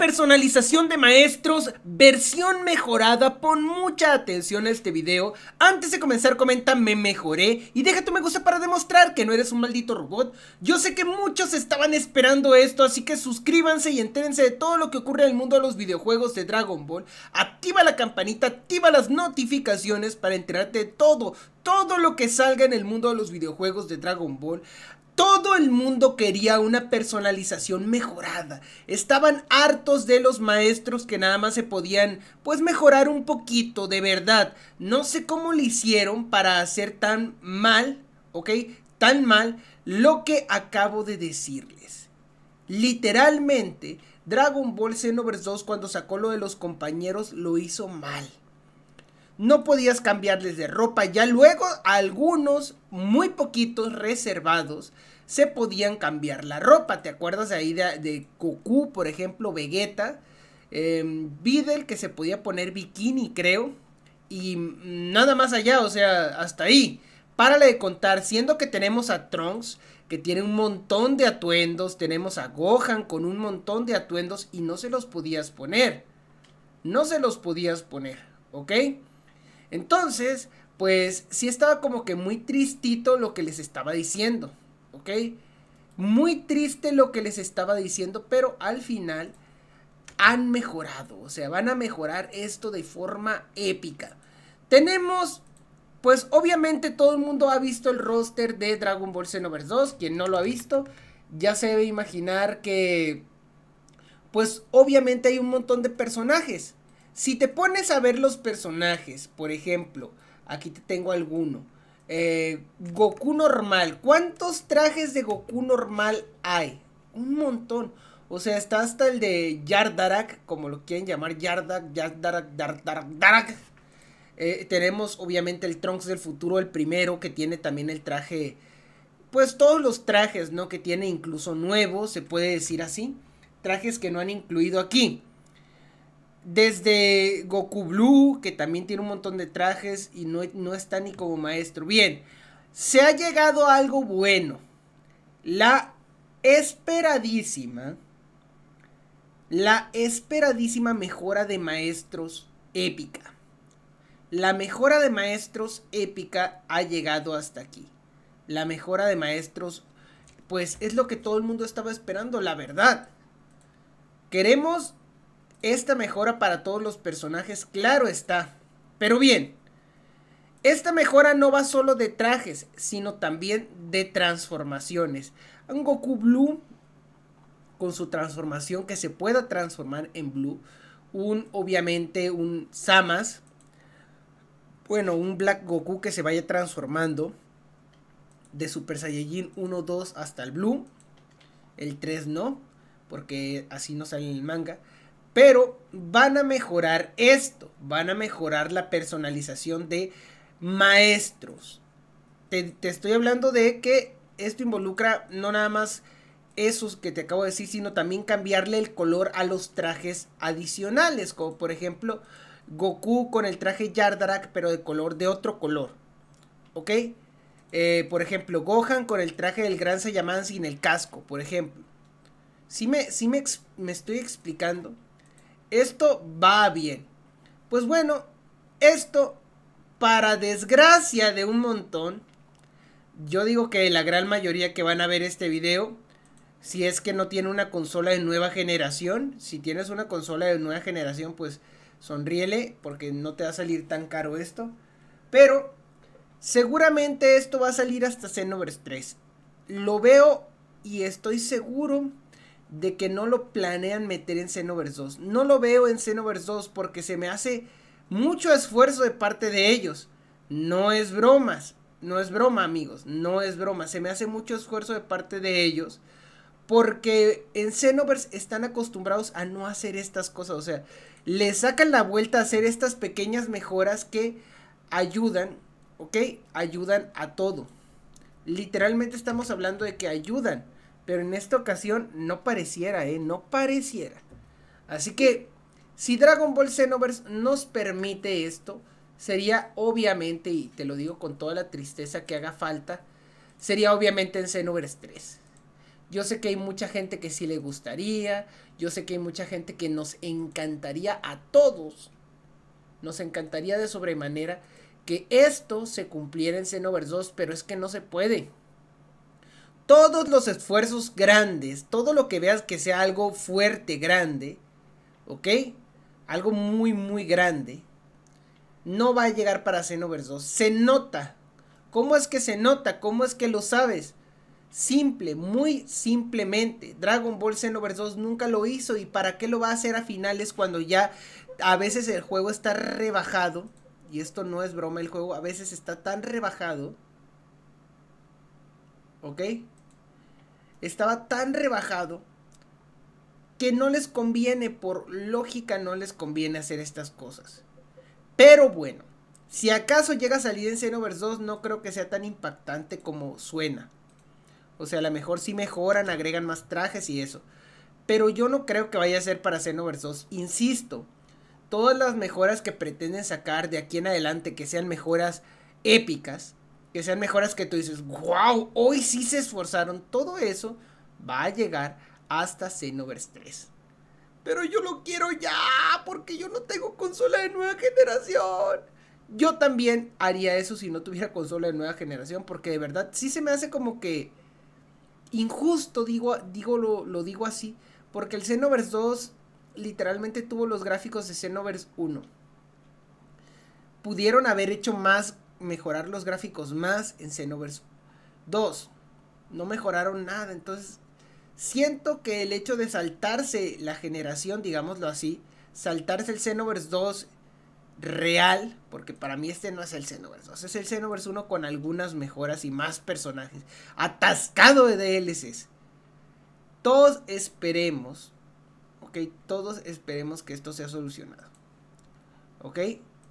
personalización de maestros, versión mejorada. Pon mucha atención a este video. Antes de comenzar, comenta me mejoré y deja tu me gusta para demostrar que no eres un maldito robot. Yo sé que muchos estaban esperando esto, así que suscríbanse y entérense de todo lo que ocurre en el mundo de los videojuegos de Dragon Ball. Activa la campanita, activa las notificaciones para enterarte de todo, todo lo que salga en el mundo de los videojuegos de Dragon Ball. Todo el mundo quería una personalización mejorada. Estaban hartos de los maestros que nada más se podían, pues, mejorar un poquito, de verdad. No sé cómo le hicieron para hacer tan mal, ¿ok? Tan mal lo que acabo de decirles. Literalmente, Dragon Ball Xenoverse 2 cuando sacó lo de los compañeros lo hizo mal. No podías cambiarles de ropa, ya luego algunos, muy poquitos reservados, se podían cambiar la ropa. ¿Te acuerdas ahí de, de Goku, por ejemplo, Vegeta? Eh, em, Videl que se podía poner bikini, creo. Y mm, nada más allá, o sea, hasta ahí. Párale de contar, siendo que tenemos a Trunks, que tiene un montón de atuendos, tenemos a Gohan con un montón de atuendos y no se los podías poner. No se los podías poner, ¿ok? Entonces, pues sí estaba como que muy tristito lo que les estaba diciendo, ¿ok? Muy triste lo que les estaba diciendo, pero al final han mejorado, o sea, van a mejorar esto de forma épica. Tenemos, pues obviamente todo el mundo ha visto el roster de Dragon Ball Xenoverse 2, quien no lo ha visto, ya se debe imaginar que, pues obviamente hay un montón de personajes. Si te pones a ver los personajes, por ejemplo, aquí te tengo alguno. Eh, Goku normal. ¿Cuántos trajes de Goku normal hay? Un montón. O sea, está hasta el de Yardarak, como lo quieren llamar, Yardak, Yardarak, Yardarak, Darak. Eh, tenemos obviamente el Trunks del futuro, el primero, que tiene también el traje, pues todos los trajes, ¿no? Que tiene incluso nuevos, se puede decir así, trajes que no han incluido aquí. Desde Goku Blue, que también tiene un montón de trajes y no, está ni como maestro. Bien, se ha llegado algo bueno. La esperadísima, la esperadísima mejora de maestros épica. La mejora de maestros épica ha llegado hasta aquí. La mejora de maestros, pues es lo que todo el mundo estaba esperando, la verdad. Queremos esta mejora para todos los personajes, claro está. Pero bien, esta mejora no va solo de trajes, sino también de transformaciones. Un Goku Blue, con su transformación, que se pueda transformar en Blue. Un, obviamente, un Samas. Bueno, un Black Goku que se vaya transformando. De Super Saiyajin 1, 2 hasta el Blue. El 3 no, porque así no sale en el manga. Pero van a mejorar esto, van a mejorar la personalización de maestros. Te, estoy hablando de que esto involucra no nada más esos que te acabo de decir, sino también cambiarle el color a los trajes adicionales, como por ejemplo Goku con el traje Yardarak, pero de color de otro color. ¿Ok? Eh, por ejemplo, Gohan con el traje del Gran Saiyaman sin el casco, por ejemplo. Si me, me, me estoy explicando. Esto va bien. Pues bueno, esto, para desgracia de un montón, yo digo que la gran mayoría que van a ver este video, si es que no tiene una consola de nueva generación, si tienes una consola de nueva generación, pues sonríele porque no te va a salir tan caro esto. Pero seguramente esto va a salir hasta Xenoverse 3. Lo veo y estoy seguro de que no lo planean meter en Xenoverse 2. No lo veo en Xenoverse 2 porque se me hace mucho esfuerzo de parte de ellos. No es bromas, no es broma amigos, no es broma. Se me hace mucho esfuerzo de parte de ellos porque en Xenoverse están acostumbrados a no hacer estas cosas. O sea, le sacan la vuelta a hacer estas pequeñas mejoras que ayudan, ¿ok? Ayudan a todo. Literalmente estamos hablando de que ayudan pero en esta ocasión no pareciera, ¿eh? No pareciera. Así que si Dragon Ball Xenoverse nos permite esto, sería obviamente, y te lo digo con toda la tristeza que haga falta, sería obviamente en Xenoverse 3. Yo sé que hay mucha gente que sí le gustaría, yo sé que hay mucha gente que nos encantaría a todos, nos encantaría de sobremanera que esto se cumpliera en Xenoverse 2, pero es que no se puede todos los esfuerzos grandes, todo lo que veas que sea algo fuerte, grande, ¿ok? Algo muy, muy grande, no va a llegar para Xenoverse 2. Se nota. ¿Cómo es que se nota? ¿Cómo es que lo sabes? Simple, muy simplemente. Dragon Ball Xenoverse 2 nunca lo hizo y para qué lo va a hacer a finales cuando ya a veces el juego está rebajado. Y esto no es broma, el juego a veces está tan rebajado. ¿Ok? estaba tan rebajado que no les conviene, por lógica no les conviene hacer estas cosas. Pero bueno, si acaso llega a salir en Xenoverse 2 no creo que sea tan impactante como suena. O sea, a lo mejor sí mejoran, agregan más trajes y eso. Pero yo no creo que vaya a ser para Xenoverse 2, insisto. Todas las mejoras que pretenden sacar de aquí en adelante que sean mejoras épicas, que sean mejoras que tú dices, wow, hoy sí se esforzaron, todo eso va a llegar hasta Xenoverse 3. Pero yo lo quiero ya, porque yo no tengo consola de nueva generación. Yo también haría eso si no tuviera consola de nueva generación, porque de verdad sí se me hace como que injusto, digo, digo lo, digo así, porque el Xenoverse 2 literalmente tuvo los gráficos de Xenoverse 1. Pudieron haber hecho más mejorar los gráficos más en Xenoverse 2. No mejoraron nada, entonces siento que el hecho de saltarse la generación, digámoslo así, saltarse el Xenoverse 2 real, porque para mí este no es el Xenoverse 2, es el Xenoverse 1 con algunas mejoras y más personajes, atascado de DLCs. Todos esperemos, ok, todos esperemos que esto sea solucionado. ¿Ok?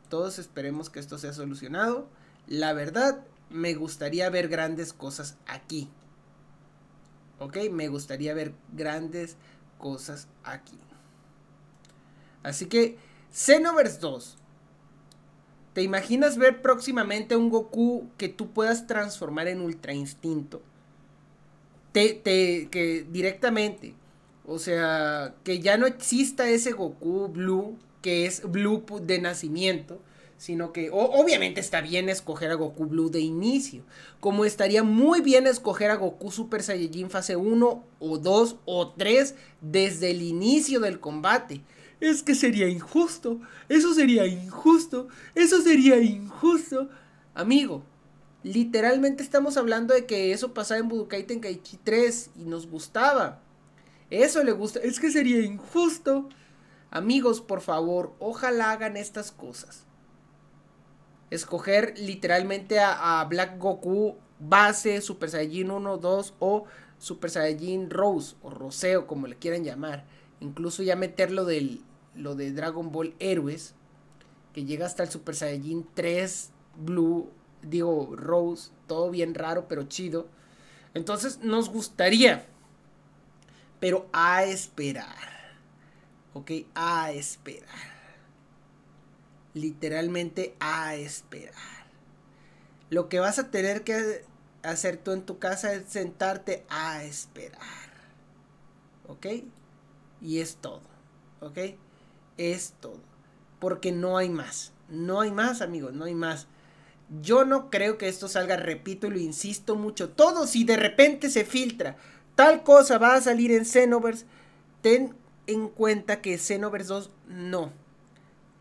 Todos esperemos que esto sea solucionado. La verdad, me gustaría ver grandes cosas aquí. ¿Ok? Me gustaría ver grandes cosas aquí. Así que, Xenoverse 2. ¿Te imaginas ver próximamente un Goku que tú puedas transformar en Ultra Instinto? Te, te, que directamente. O sea, que ya no exista ese Goku Blue que es Blue de nacimiento, sino que obviamente está bien escoger a Goku Blue de inicio, como estaría muy bien escoger a Goku Super Saiyajin fase 1 o 2 o 3 desde el inicio del combate. Es que sería injusto, eso sería injusto, eso sería injusto. Amigo, literalmente estamos hablando de que eso pasaba en Budokai Tenkaichi 3 y nos gustaba. Eso le gusta, es que sería injusto. Amigos, por favor, ojalá hagan estas cosas. Escoger literalmente a, Black Goku base, Super Saiyajin 1, 2 o Super Saiyajin Rose o Roseo, como le quieran llamar. Incluso ya meter lo, del, lo de Dragon Ball Héroes, que llega hasta el Super Saiyajin 3 Blue, digo Rose, todo bien raro pero chido. Entonces nos gustaría, pero a esperar. Ok, a esperar. Literalmente a esperar. Lo que vas a tener que hacer tú en tu casa es sentarte a esperar. ¿Ok? Y es todo. ¿Ok? Es todo. Porque no hay más. No hay más, amigos. No hay más. Yo no creo que esto salga, repito y lo insisto mucho. Todo si de repente se filtra. Tal cosa va a salir en Xenoverse. Ten en cuenta que Xenoverse 2 no.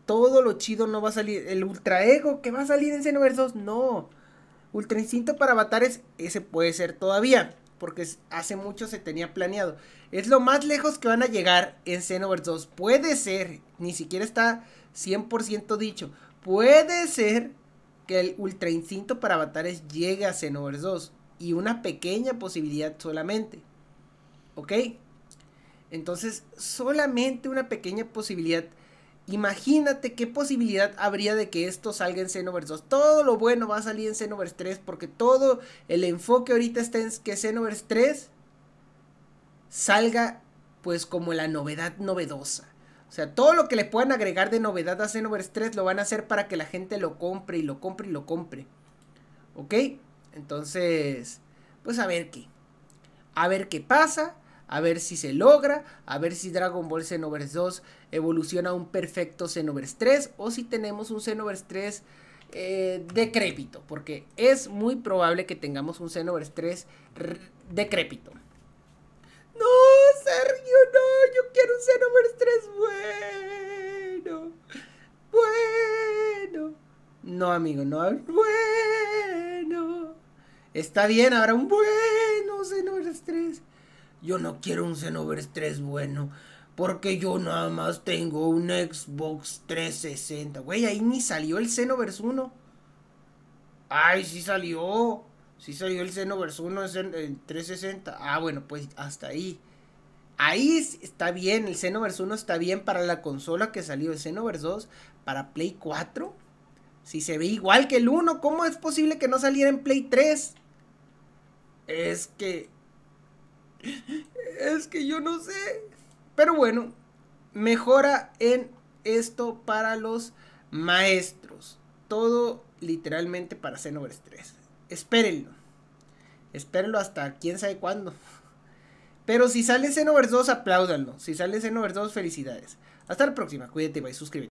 Todo lo chido no va a salir. El Ultra Ego que va a salir en Xenoverse 2, no. Ultra Instinto para avatares, ese puede ser todavía. Porque hace mucho se tenía planeado. Es lo más lejos que van a llegar en Xenoverse 2. Puede ser, ni siquiera está 100% dicho. Puede ser que el Ultra Instinto para avatares llegue a Xenoverse 2. Y una pequeña posibilidad solamente. ¿Ok? Entonces, solamente una pequeña posibilidad. Imagínate qué posibilidad habría de que esto salga en Xenoverse 2. Todo lo bueno va a salir en Xenoverse 3 porque todo el enfoque ahorita está en que Xenoverse 3 salga pues como la novedad novedosa. O sea, todo lo que le puedan agregar de novedad a Xenoverse 3 lo van a hacer para que la gente lo compre y lo compre y lo compre. ¿Ok? Entonces, pues a ver qué. A ver qué pasa a ver si se logra, a ver si Dragon Ball Xenoverse 2 evoluciona a un perfecto Xenoverse 3 o si tenemos un Xenoverse 3 eh, decrépito, porque es muy probable que tengamos un Xenoverse 3 decrépito. No, Sergio, no, yo quiero un Xenoverse 3 bueno. Bueno. No, amigo, no, bueno. Está bien, habrá un bueno. Yo no quiero un Xenoverse 3 bueno. Porque yo nada más tengo un Xbox 360. Güey, ahí ni salió el Xenoverse 1. Ay, sí salió. Sí salió el Xenoverse 1 en 360. Ah, bueno, pues hasta ahí. Ahí está bien, el Xenoverse 1 está bien para la consola que salió. El Xenoverse 2 para Play 4. Si se ve igual que el 1, ¿cómo es posible que no saliera en Play 3? Es que que yo no sé. Pero bueno, mejora en esto para los maestros. Todo literalmente para Xenoverse 3. Espérenlo. Espérenlo hasta quién sabe cuándo. Pero si sale Xenoverse 2, apláudanlo. Si sale Xenoverse 2, felicidades. Hasta la próxima. Cuídate, bye. Suscríbete.